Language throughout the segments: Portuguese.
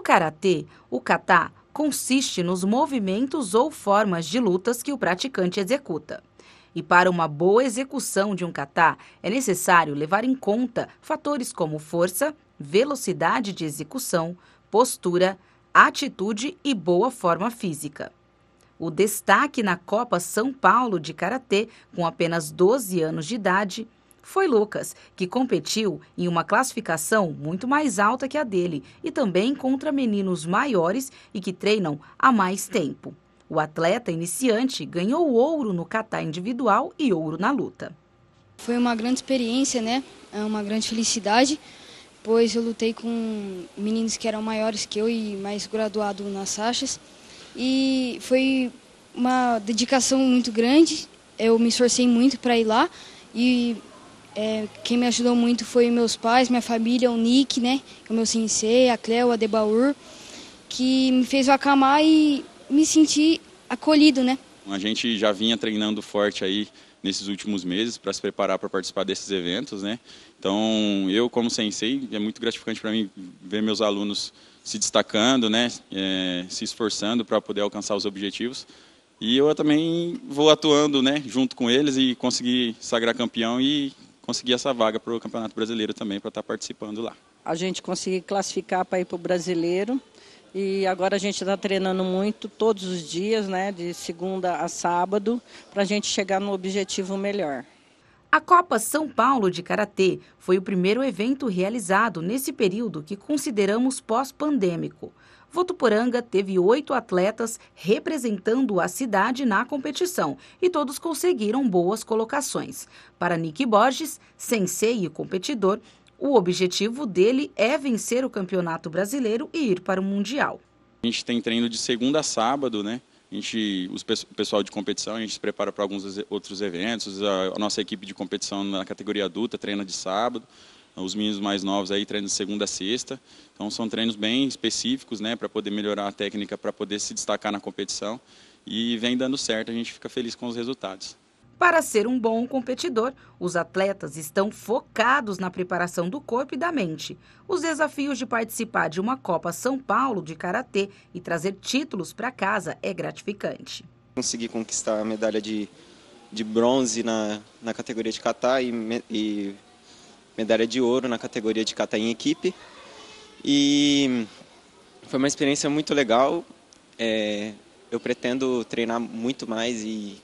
No karatê, o kata consiste nos movimentos ou formas de lutas que o praticante executa. E para uma boa execução de um kata, é necessário levar em conta fatores como força, velocidade de execução, postura, atitude e boa forma física. O destaque na Copa São Paulo de Karatê, com apenas 12 anos de idade, foi Lucas, que competiu em uma classificação muito mais alta que a dele e também contra meninos maiores e que treinam há mais tempo. O atleta iniciante ganhou ouro no kata individual e ouro na luta. Foi uma grande experiência, né? É uma grande felicidade, pois eu lutei com meninos que eram maiores que eu e mais graduado nas faixas. E foi uma dedicação muito grande. Eu me esforcei muito para ir lá e é, quem me ajudou muito foi meus pais, minha família, o Nick, né? O meu sensei, a Cleo, a Debaur, que me fez acamar e me sentir acolhido, né? A gente já vinha treinando forte aí nesses últimos meses para se preparar para participar desses eventos, né? Então, eu como sensei, é muito gratificante para mim ver meus alunos se destacando, né? É, se esforçando para poder alcançar os objetivos. E eu também vou atuando, né? Junto com eles e conseguir sagrar campeão e conseguir essa vaga para o Campeonato Brasileiro também, para estar tá participando lá. A gente conseguiu classificar para ir para o Brasileiro e agora a gente está treinando muito todos os dias, né, de segunda a sábado, para a gente chegar no objetivo melhor. A Copa São Paulo de Karatê foi o primeiro evento realizado nesse período que consideramos pós-pandêmico. Votuporanga teve oito atletas representando a cidade na competição e todos conseguiram boas colocações. Para Nick Borges, sensei e competidor, o objetivo dele é vencer o Campeonato Brasileiro e ir para o Mundial. A gente tem treino de segunda a sábado, né? A gente, o pessoal de competição, a gente se prepara para alguns outros eventos. A, a nossa equipe de competição na categoria adulta treina de sábado. Os meninos mais novos aí treinam de segunda a sexta. Então são treinos bem específicos, né, para poder melhorar a técnica, para poder se destacar na competição. E vem dando certo, a gente fica feliz com os resultados. Para ser um bom competidor, os atletas estão focados na preparação do corpo e da mente. Os desafios de participar de uma Copa São Paulo de Karatê e trazer títulos para casa é gratificante. Consegui conquistar a medalha de, de bronze na, na categoria de kata e, me, e medalha de ouro na categoria de kata em equipe. E foi uma experiência muito legal. É, eu pretendo treinar muito mais e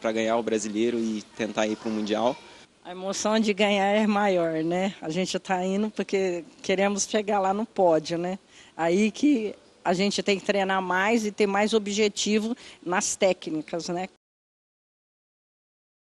para ganhar o brasileiro e tentar ir para o Mundial. A emoção de ganhar é maior, né? A gente está indo porque queremos chegar lá no pódio, né? Aí que a gente tem que treinar mais e ter mais objetivo nas técnicas, né?